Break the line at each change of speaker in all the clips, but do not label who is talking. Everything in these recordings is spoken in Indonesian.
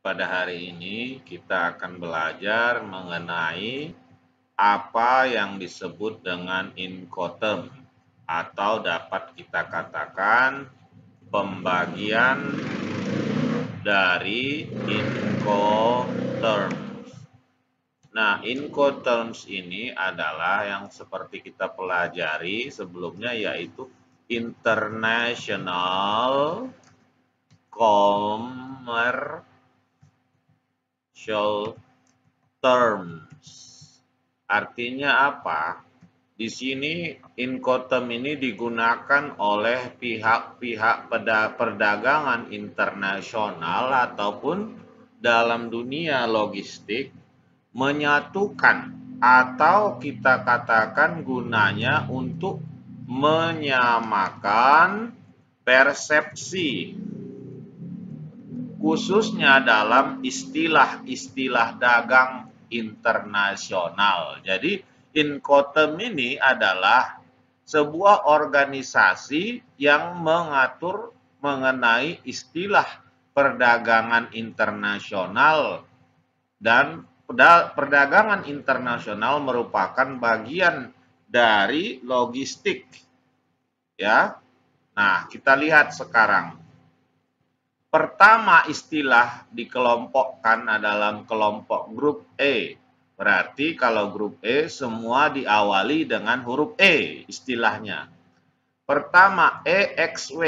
Pada hari ini kita akan belajar mengenai apa yang disebut dengan incoterm atau dapat kita katakan pembagian dari incoterm. Nah, incoterms ini adalah yang seperti kita pelajari sebelumnya yaitu international commerce financial terms. Artinya apa? Di sini Incoterm ini digunakan oleh pihak-pihak perdagangan internasional ataupun dalam dunia logistik menyatukan atau kita katakan gunanya untuk menyamakan persepsi khususnya dalam istilah-istilah dagang internasional. Jadi Incoterm ini adalah sebuah organisasi yang mengatur mengenai istilah perdagangan internasional dan perdagangan internasional merupakan bagian dari logistik. Ya. Nah, kita lihat sekarang Pertama istilah dikelompokkan dalam kelompok grup E. Berarti kalau grup E semua diawali dengan huruf E istilahnya. Pertama e, X EXW,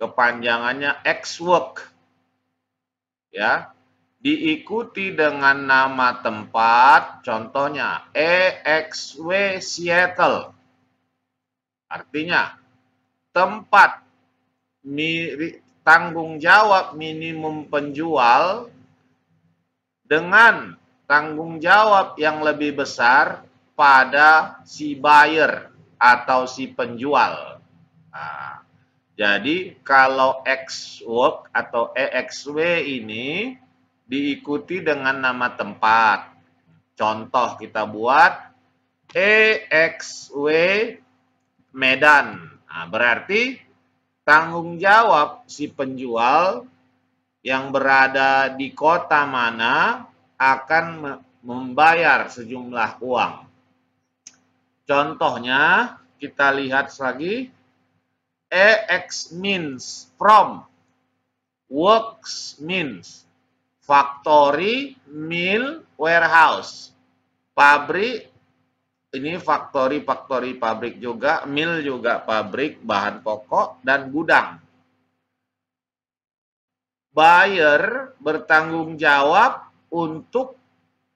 kepanjangannya X work. E ya, diikuti dengan nama tempat, contohnya e, X EXW Seattle. Artinya, tempat mirip tanggung jawab minimum penjual dengan tanggung jawab yang lebih besar pada si buyer atau si penjual. Nah, jadi kalau X work atau EXW ini diikuti dengan nama tempat. Contoh kita buat EXW Medan. Nah, berarti tanggung jawab si penjual yang berada di kota mana akan membayar sejumlah uang. Contohnya, kita lihat lagi. EX means from, works means factory, mill, warehouse, pabrik, ini faktori-faktori pabrik juga, mil juga pabrik bahan pokok dan gudang. Buyer bertanggung jawab untuk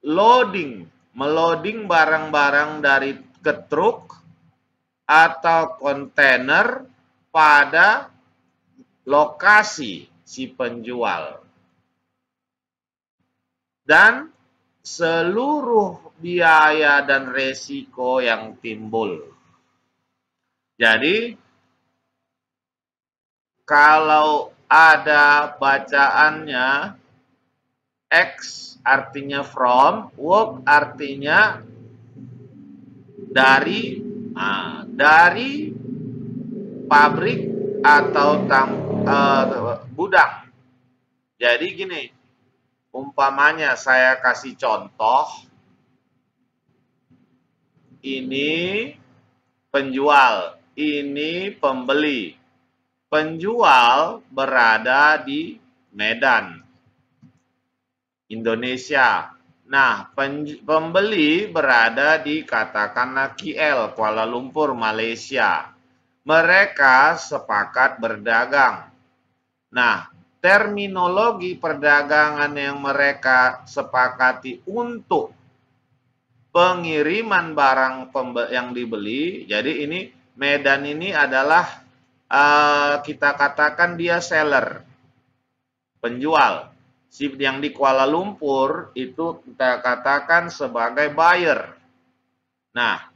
loading, meloading barang-barang dari ke truk atau kontainer pada lokasi si penjual. Dan seluruh biaya dan resiko yang timbul. Jadi, kalau ada bacaannya, X artinya from, work artinya dari, nah, dari pabrik atau tam, uh, Jadi gini, Umpamanya saya kasih contoh, ini penjual, ini pembeli. Penjual berada di Medan, Indonesia. Nah, pembeli berada di katakanlah KL, Kuala Lumpur, Malaysia. Mereka sepakat berdagang. Nah, terminologi perdagangan yang mereka sepakati untuk pengiriman barang yang dibeli. Jadi ini Medan ini adalah eh, kita katakan dia seller, penjual. Si yang di Kuala Lumpur itu kita katakan sebagai buyer. Nah,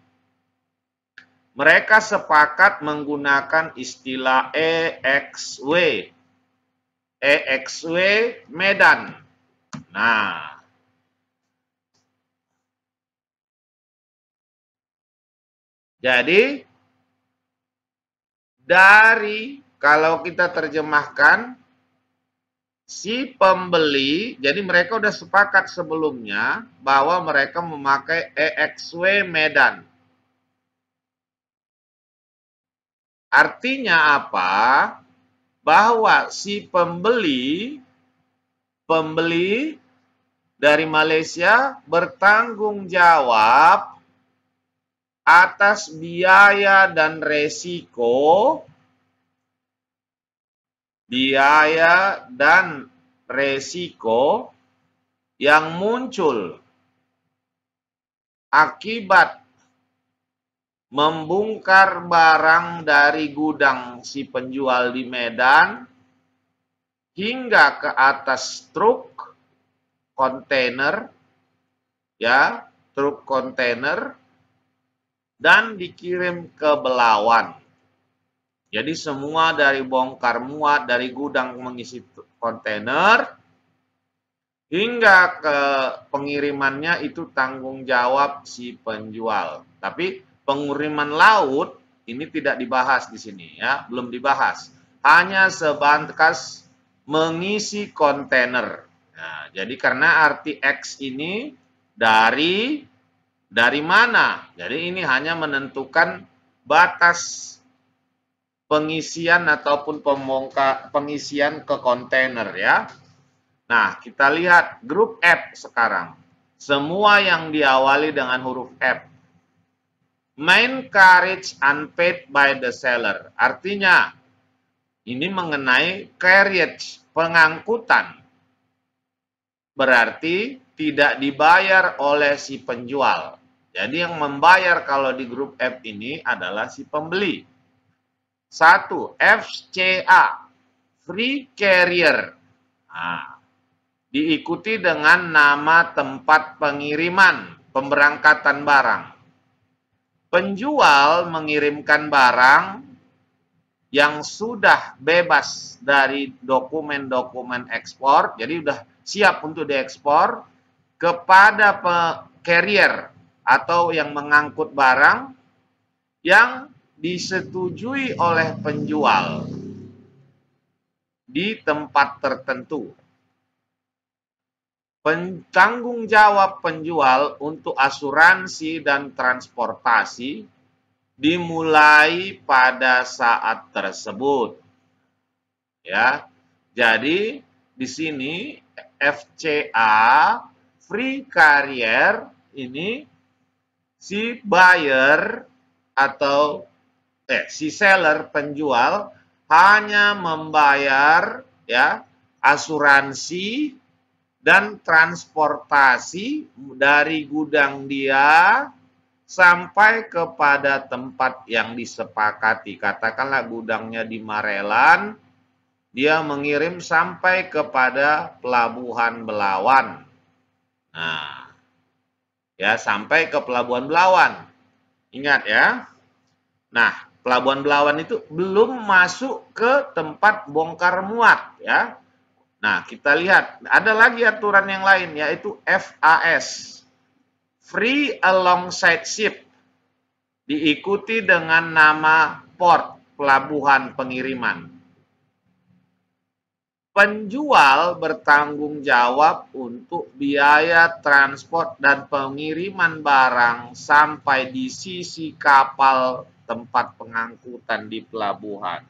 mereka sepakat menggunakan istilah EXW EXW Medan. Nah, Jadi dari kalau kita terjemahkan si pembeli, jadi mereka udah sepakat sebelumnya bahwa mereka memakai EXW Medan. Artinya apa? bahwa si pembeli pembeli dari Malaysia bertanggung jawab atas biaya dan resiko biaya dan resiko yang muncul akibat membongkar barang dari gudang si penjual di Medan hingga ke atas truk kontainer ya, truk kontainer dan dikirim ke Belawan. Jadi semua dari bongkar muat dari gudang mengisi kontainer hingga ke pengirimannya itu tanggung jawab si penjual. Tapi penguriman laut ini tidak dibahas di sini ya, belum dibahas. Hanya sebatas mengisi kontainer. Nah, jadi karena arti X ini dari dari mana? Jadi ini hanya menentukan batas pengisian ataupun pemongka, pengisian ke kontainer ya. Nah, kita lihat grup F sekarang. Semua yang diawali dengan huruf F main carriage unpaid by the seller. Artinya, ini mengenai carriage, pengangkutan. Berarti tidak dibayar oleh si penjual. Jadi yang membayar kalau di grup F ini adalah si pembeli. Satu, FCA, Free Carrier. Nah, diikuti dengan nama tempat pengiriman, pemberangkatan barang penjual mengirimkan barang yang sudah bebas dari dokumen-dokumen ekspor, jadi sudah siap untuk diekspor kepada carrier atau yang mengangkut barang yang disetujui oleh penjual di tempat tertentu. Tanggung jawab penjual untuk asuransi dan transportasi dimulai pada saat tersebut. Ya. Jadi di sini FCA free carrier ini si buyer atau eh si seller penjual hanya membayar ya asuransi dan transportasi dari gudang dia sampai kepada tempat yang disepakati. Katakanlah gudangnya di Marelan, dia mengirim sampai kepada pelabuhan Belawan. Nah, ya sampai ke pelabuhan Belawan. Ingat ya. Nah, pelabuhan Belawan itu belum masuk ke tempat bongkar muat ya. Nah, kita lihat ada lagi aturan yang lain yaitu FAS. Free alongside ship diikuti dengan nama port pelabuhan pengiriman. Penjual bertanggung jawab untuk biaya transport dan pengiriman barang sampai di sisi kapal tempat pengangkutan di pelabuhan.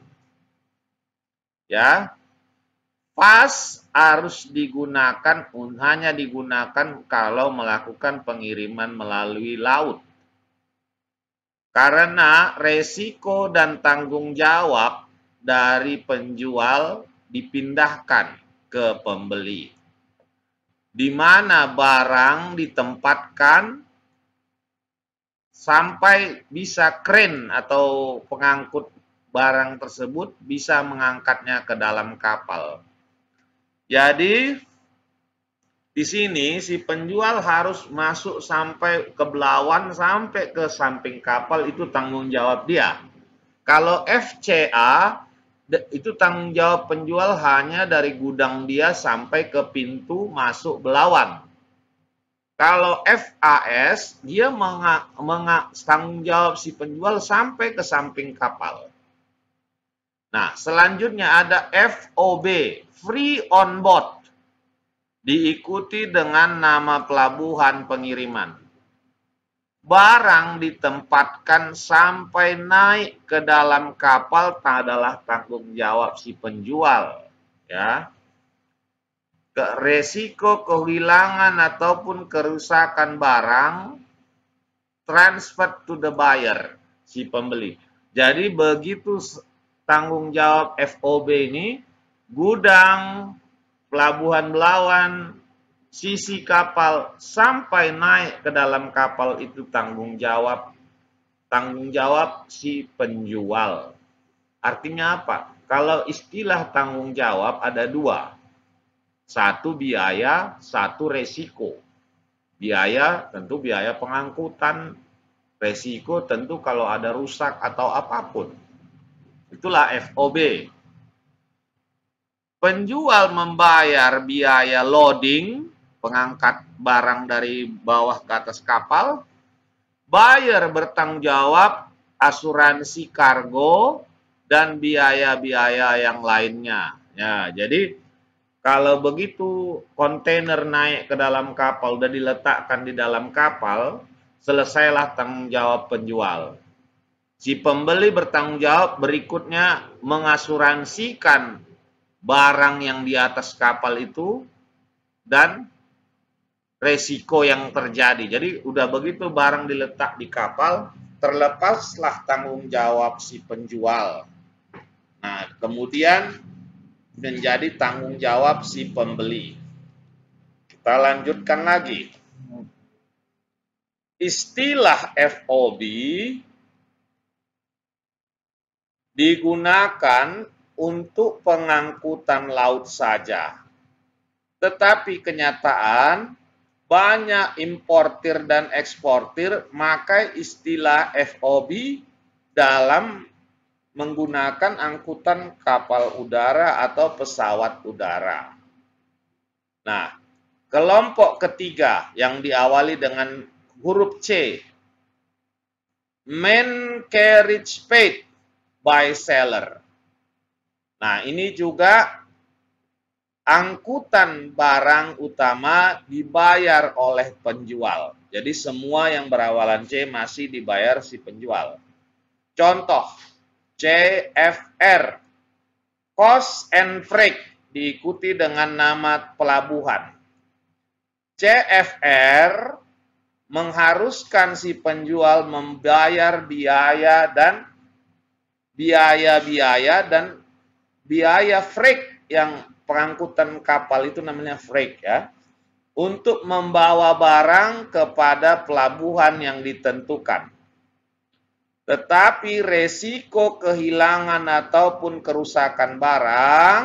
Ya, Pas harus digunakan hanya digunakan kalau melakukan pengiriman melalui laut. Karena resiko dan tanggung jawab dari penjual dipindahkan ke pembeli. Di mana barang ditempatkan sampai bisa kren atau pengangkut barang tersebut bisa mengangkatnya ke dalam kapal. Jadi di sini si penjual harus masuk sampai ke belawan sampai ke samping kapal itu tanggung jawab dia. Kalau FCA itu tanggung jawab penjual hanya dari gudang dia sampai ke pintu masuk belawan. Kalau FAS dia menga, menga, tanggung jawab si penjual sampai ke samping kapal. Nah, selanjutnya ada FOB, free on board. Diikuti dengan nama pelabuhan pengiriman. Barang ditempatkan sampai naik ke dalam kapal tak adalah tanggung jawab si penjual, ya. Ke resiko kehilangan ataupun kerusakan barang transfer to the buyer, si pembeli. Jadi begitu tanggung jawab FOB ini gudang, pelabuhan belawan, sisi kapal sampai naik ke dalam kapal itu tanggung jawab tanggung jawab si penjual. Artinya apa? Kalau istilah tanggung jawab ada dua. Satu biaya, satu resiko. Biaya tentu biaya pengangkutan, resiko tentu kalau ada rusak atau apapun. Itulah FOB. Penjual membayar biaya loading, pengangkat barang dari bawah ke atas kapal. Buyer bertanggung jawab asuransi kargo dan biaya-biaya yang lainnya. Ya, jadi kalau begitu kontainer naik ke dalam kapal dan diletakkan di dalam kapal, selesailah tanggung jawab penjual. Si pembeli bertanggung jawab berikutnya mengasuransikan barang yang di atas kapal itu dan resiko yang terjadi. Jadi udah begitu barang diletak di kapal, terlepaslah tanggung jawab si penjual. Nah, kemudian menjadi tanggung jawab si pembeli. Kita lanjutkan lagi. Istilah FOB digunakan untuk pengangkutan laut saja. Tetapi kenyataan banyak importir dan eksportir memakai istilah FOB dalam menggunakan angkutan kapal udara atau pesawat udara. Nah, kelompok ketiga yang diawali dengan huruf C, main carriage paid by seller. Nah, ini juga angkutan barang utama dibayar oleh penjual. Jadi semua yang berawalan C masih dibayar si penjual. Contoh, CFR, Cost and Freight, diikuti dengan nama pelabuhan. CFR mengharuskan si penjual membayar biaya dan biaya-biaya dan biaya freight yang pengangkutan kapal itu namanya freight ya untuk membawa barang kepada pelabuhan yang ditentukan. Tetapi resiko kehilangan ataupun kerusakan barang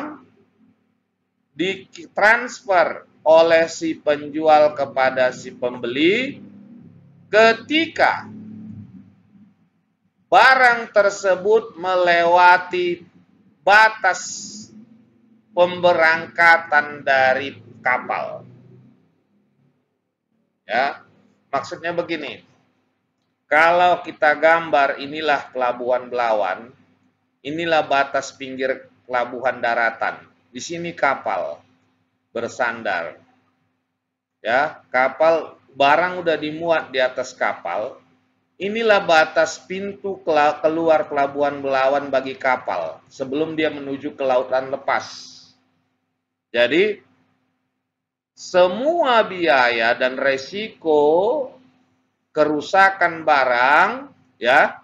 ditransfer oleh si penjual kepada si pembeli ketika barang tersebut melewati batas pemberangkatan dari kapal. Ya, maksudnya begini. Kalau kita gambar inilah pelabuhan Belawan, inilah batas pinggir pelabuhan daratan. Di sini kapal bersandar. Ya, kapal barang udah dimuat di atas kapal, Inilah batas pintu keluar pelabuhan belawan bagi kapal sebelum dia menuju ke lautan lepas. Jadi, semua biaya dan resiko kerusakan barang, ya,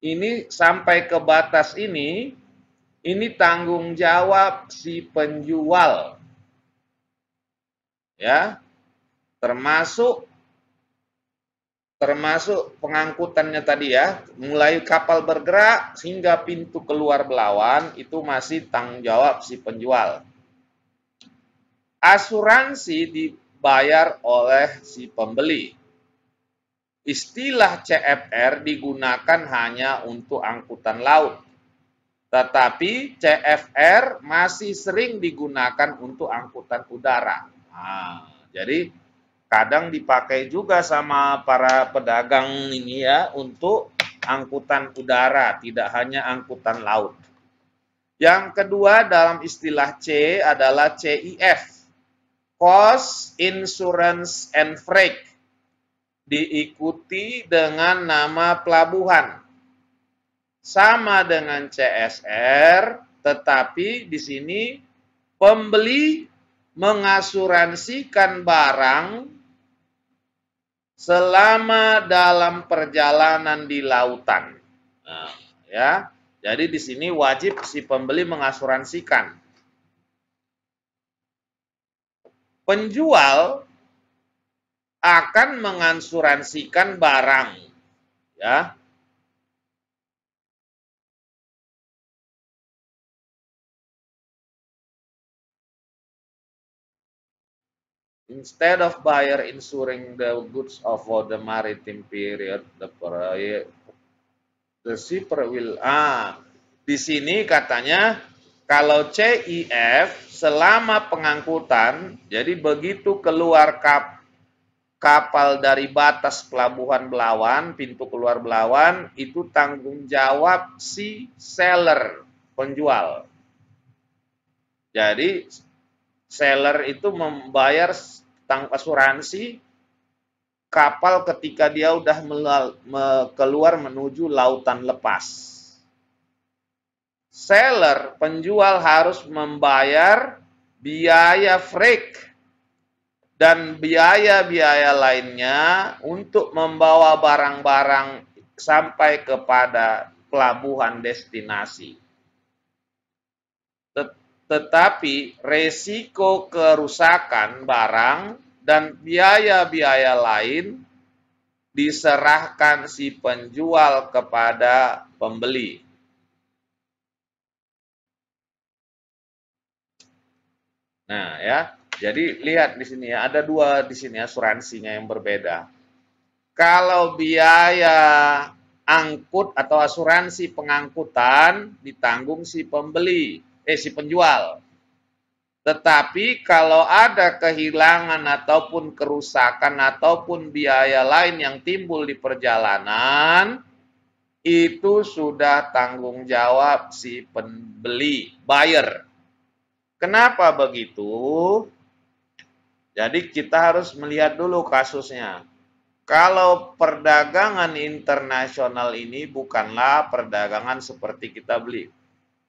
ini sampai ke batas ini, ini tanggung jawab si penjual. Ya, termasuk termasuk pengangkutannya tadi ya, mulai kapal bergerak hingga pintu keluar belawan itu masih tanggung jawab si penjual. Asuransi dibayar oleh si pembeli. Istilah CFR digunakan hanya untuk angkutan laut. Tetapi CFR masih sering digunakan untuk angkutan udara. Nah, jadi kadang dipakai juga sama para pedagang ini ya untuk angkutan udara, tidak hanya angkutan laut. Yang kedua dalam istilah C adalah CIF, Cost Insurance and Freight, diikuti dengan nama pelabuhan. Sama dengan CSR, tetapi di sini pembeli mengasuransikan barang selama dalam perjalanan di lautan. Nah, ya. Jadi di sini wajib si pembeli mengasuransikan. Penjual akan mengasuransikan barang. Ya. Instead of buyer insuring the goods over the maritime period, the buyer the shipper will ah di sini katanya kalau CIF selama pengangkutan, jadi begitu keluar kap, kapal dari batas pelabuhan Belawan, pintu keluar Belawan, itu tanggung jawab si seller, penjual. Jadi seller itu membayar tentang asuransi kapal ketika dia udah keluar menuju lautan lepas. Seller, penjual harus membayar biaya freight dan biaya-biaya lainnya untuk membawa barang-barang sampai kepada pelabuhan destinasi tetapi resiko kerusakan barang dan biaya-biaya lain diserahkan si penjual kepada pembeli. Nah, ya. Jadi lihat di sini ya, ada dua di sini asuransinya yang berbeda. Kalau biaya angkut atau asuransi pengangkutan ditanggung si pembeli eh si penjual. Tetapi kalau ada kehilangan ataupun kerusakan ataupun biaya lain yang timbul di perjalanan, itu sudah tanggung jawab si pembeli, buyer. Kenapa begitu? Jadi kita harus melihat dulu kasusnya. Kalau perdagangan internasional ini bukanlah perdagangan seperti kita beli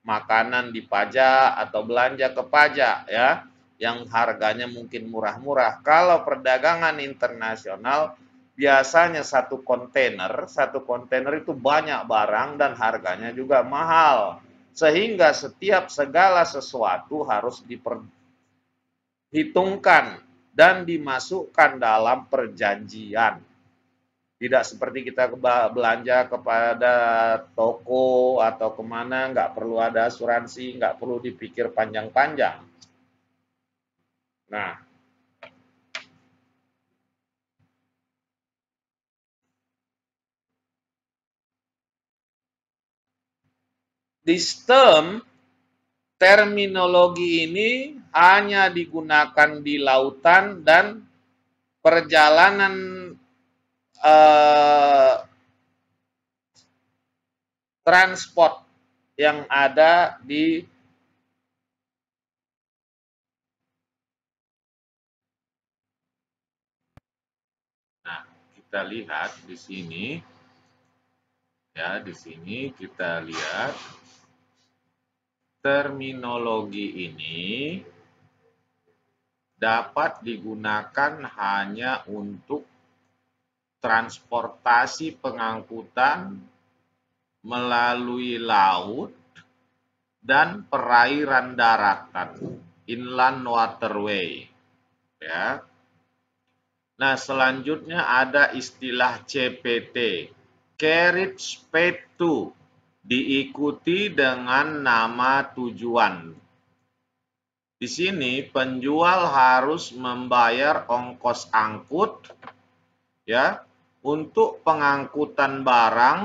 makanan di pajak atau belanja ke pajak ya yang harganya mungkin murah-murah. Kalau perdagangan internasional biasanya satu kontainer, satu kontainer itu banyak barang dan harganya juga mahal. Sehingga setiap segala sesuatu harus diperhitungkan dan dimasukkan dalam perjanjian. Tidak seperti kita belanja kepada toko atau kemana, nggak perlu ada asuransi, nggak perlu dipikir panjang-panjang. Nah, this term terminologi ini hanya digunakan di lautan dan perjalanan Eh, transport yang ada di Nah, kita lihat di sini ya, di sini kita lihat terminologi ini dapat digunakan hanya untuk transportasi pengangkutan melalui laut dan perairan daratan inland waterway ya nah selanjutnya ada istilah CPT carriage path to diikuti dengan nama tujuan di sini penjual harus membayar ongkos angkut ya untuk pengangkutan barang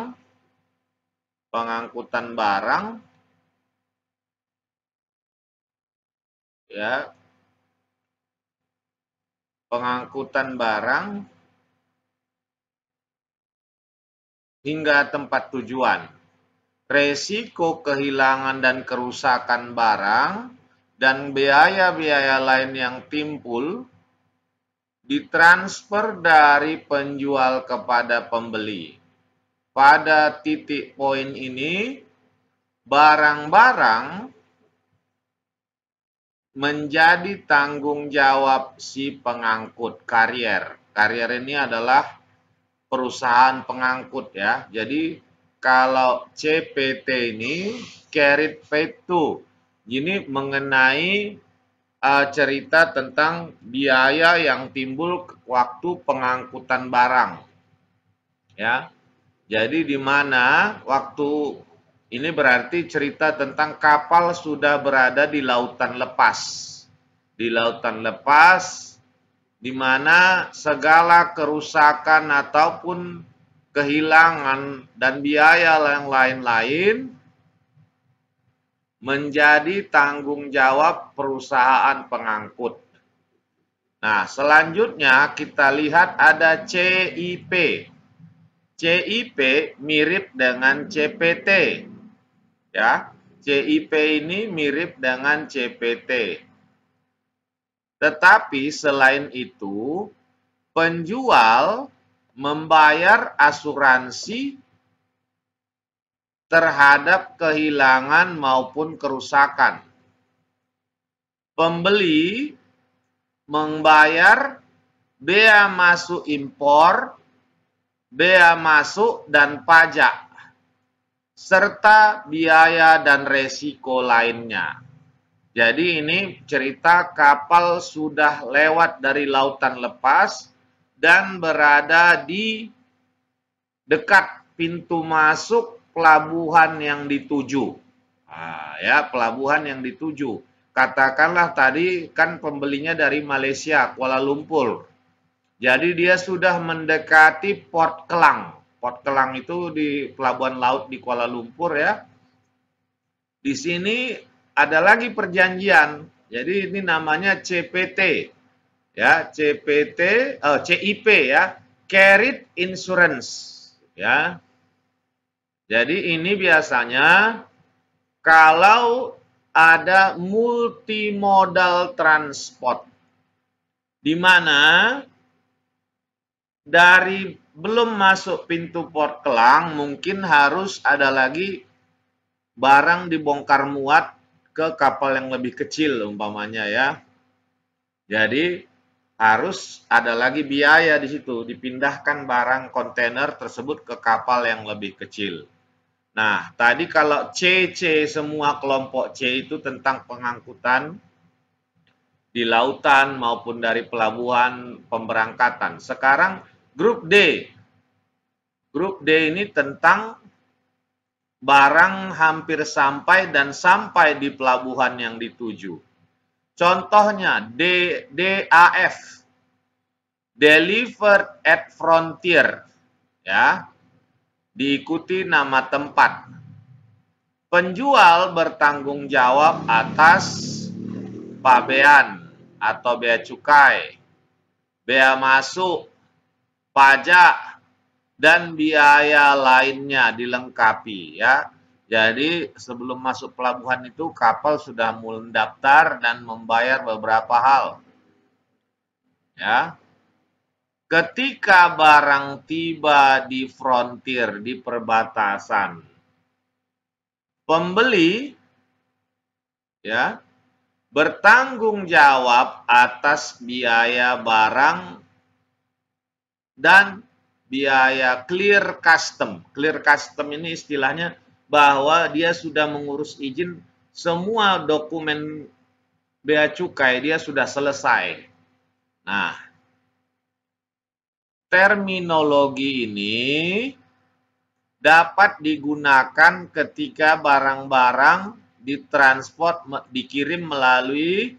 pengangkutan barang ya pengangkutan barang hingga tempat tujuan resiko kehilangan dan kerusakan barang dan biaya-biaya lain yang timbul ditransfer dari penjual kepada pembeli. Pada titik poin ini, barang-barang menjadi tanggung jawab si pengangkut karier. Karier ini adalah perusahaan pengangkut ya. Jadi kalau CPT ini carried paid to. Ini mengenai uh, cerita tentang biaya yang timbul waktu pengangkutan barang. Ya. Jadi di mana waktu ini berarti cerita tentang kapal sudah berada di lautan lepas. Di lautan lepas di mana segala kerusakan ataupun kehilangan dan biaya yang lain-lain menjadi tanggung jawab perusahaan pengangkut. Nah, selanjutnya kita lihat ada CIP. CIP mirip dengan CPT. Ya, CIP ini mirip dengan CPT. Tetapi selain itu, penjual membayar asuransi terhadap kehilangan maupun kerusakan. Pembeli membayar bea masuk impor, bea masuk dan pajak, serta biaya dan resiko lainnya. Jadi ini cerita kapal sudah lewat dari lautan lepas dan berada di dekat pintu masuk pelabuhan yang dituju. Nah, ya, pelabuhan yang dituju. Katakanlah tadi kan pembelinya dari Malaysia, Kuala Lumpur. Jadi dia sudah mendekati Port Kelang. Port Kelang itu di pelabuhan laut di Kuala Lumpur ya. Di sini ada lagi perjanjian. Jadi ini namanya CPT. Ya, CPT, oh, eh, CIP ya, Carried Insurance. Ya, jadi ini biasanya kalau ada multimodal transport di mana dari belum masuk pintu port Kelang mungkin harus ada lagi barang dibongkar muat ke kapal yang lebih kecil umpamanya ya. Jadi harus ada lagi biaya di situ dipindahkan barang kontainer tersebut ke kapal yang lebih kecil. Nah, tadi kalau CC semua kelompok C itu tentang pengangkutan di lautan maupun dari pelabuhan pemberangkatan. Sekarang grup D. Grup D ini tentang barang hampir sampai dan sampai di pelabuhan yang dituju. Contohnya D, DAF. Delivered at Frontier. Ya, diikuti nama tempat. Penjual bertanggung jawab atas pabean atau bea cukai, bea masuk, pajak, dan biaya lainnya dilengkapi ya. Jadi sebelum masuk pelabuhan itu kapal sudah mendaftar dan membayar beberapa hal. Ya ketika barang tiba di frontir, di perbatasan, pembeli ya bertanggung jawab atas biaya barang dan biaya clear custom. Clear custom ini istilahnya bahwa dia sudah mengurus izin semua dokumen bea cukai dia sudah selesai. Nah, terminologi ini dapat digunakan ketika barang-barang ditransport dikirim melalui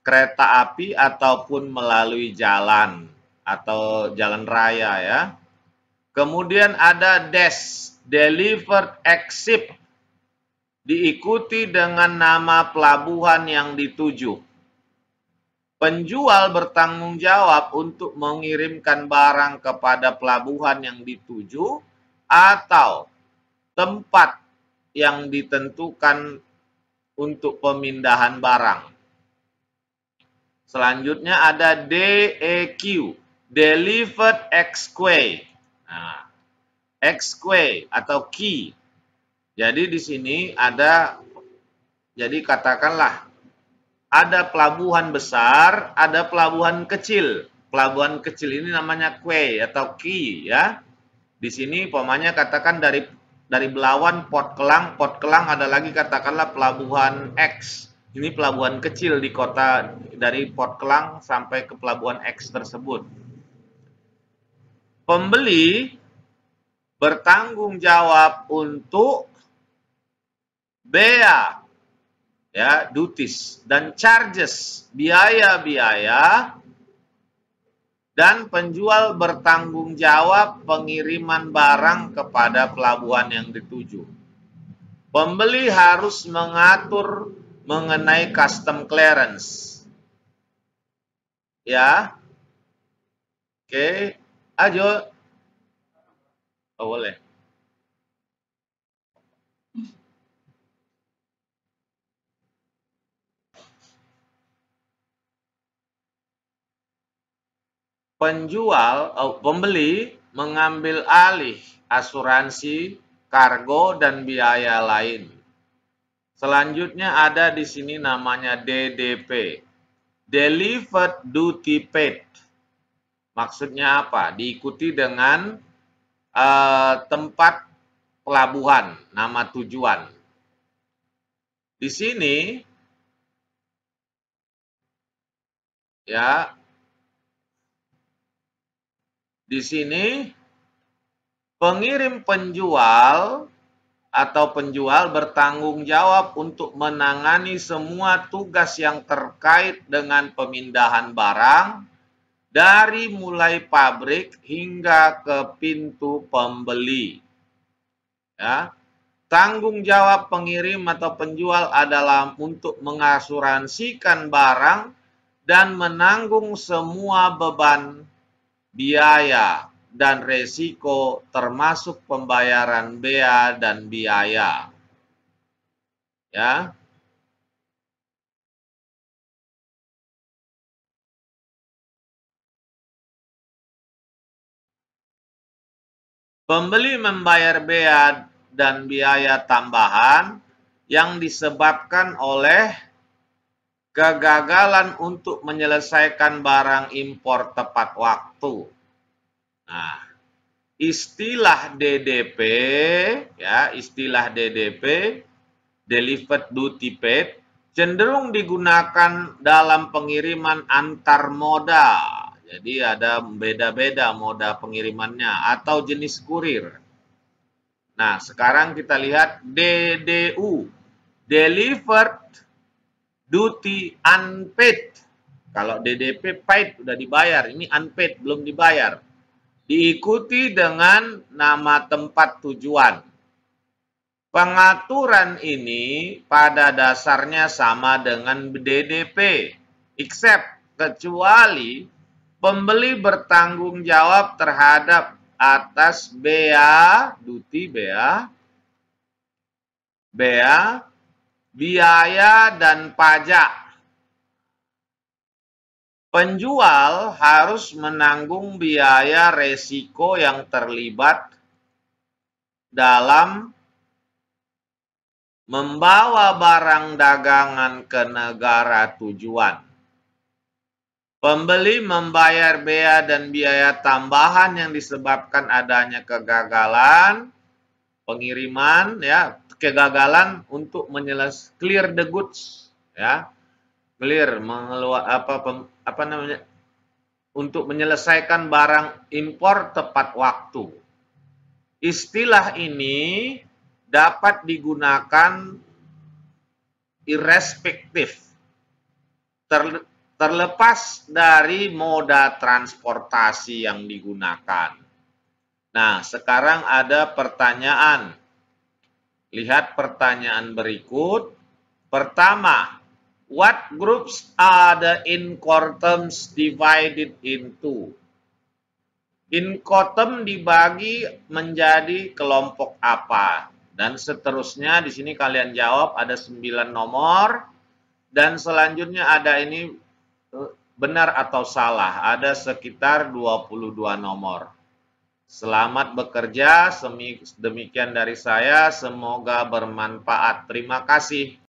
kereta api ataupun melalui jalan atau jalan raya ya. Kemudian ada des, delivered exit diikuti dengan nama pelabuhan yang dituju. Penjual bertanggung jawab untuk mengirimkan barang kepada pelabuhan yang dituju atau tempat yang ditentukan untuk pemindahan barang. Selanjutnya ada DEQ, Delivered Exquay. Nah, Exquay atau key. Jadi di sini ada, jadi katakanlah ada pelabuhan besar, ada pelabuhan kecil. Pelabuhan kecil ini namanya kue atau ki ya. Di sini pomanya katakan dari dari Belawan Port Kelang, Port Kelang ada lagi katakanlah pelabuhan X. Ini pelabuhan kecil di kota dari Port Kelang sampai ke pelabuhan X tersebut. Pembeli bertanggung jawab untuk bea ya duties dan charges biaya-biaya dan penjual bertanggung jawab pengiriman barang kepada pelabuhan yang dituju. Pembeli harus mengatur mengenai custom clearance. Ya. Oke, ayo. Oh, boleh. penjual uh, pembeli mengambil alih asuransi, kargo dan biaya lain. Selanjutnya ada di sini namanya DDP. Delivered Duty Paid. Maksudnya apa? Diikuti dengan uh, tempat pelabuhan, nama tujuan. Di sini ya di sini pengirim penjual atau penjual bertanggung jawab untuk menangani semua tugas yang terkait dengan pemindahan barang dari mulai pabrik hingga ke pintu pembeli. Ya. Tanggung jawab pengirim atau penjual adalah untuk mengasuransikan barang dan menanggung semua beban biaya dan resiko termasuk pembayaran bea dan biaya. Ya. Pembeli membayar bea dan biaya tambahan yang disebabkan oleh kegagalan untuk menyelesaikan barang impor tepat waktu. Nah, istilah DDP ya, istilah DDP delivered duty paid cenderung digunakan dalam pengiriman antar moda. Jadi ada beda-beda moda pengirimannya atau jenis kurir. Nah, sekarang kita lihat DDU, delivered duty unpaid. Kalau DDP paid udah dibayar, ini unpaid belum dibayar. Diikuti dengan nama tempat tujuan. Pengaturan ini pada dasarnya sama dengan DDP, except kecuali pembeli bertanggung jawab terhadap atas bea, duty bea, bea biaya dan pajak. Penjual harus menanggung biaya resiko yang terlibat dalam membawa barang dagangan ke negara tujuan. Pembeli membayar bea dan biaya tambahan yang disebabkan adanya kegagalan pengiriman ya kegagalan untuk menyelesaikan clear the goods ya clear mengeluar apa pem, apa namanya untuk menyelesaikan barang impor tepat waktu istilah ini dapat digunakan irrespektif ter, terlepas dari moda transportasi yang digunakan. Nah, sekarang ada pertanyaan Lihat pertanyaan berikut. Pertama, what groups are the in incoterms divided into? In Incoterm dibagi menjadi kelompok apa? Dan seterusnya di sini kalian jawab ada 9 nomor dan selanjutnya ada ini eh, benar atau salah, ada sekitar 22 nomor. Selamat bekerja, demikian dari saya, semoga bermanfaat. Terima kasih.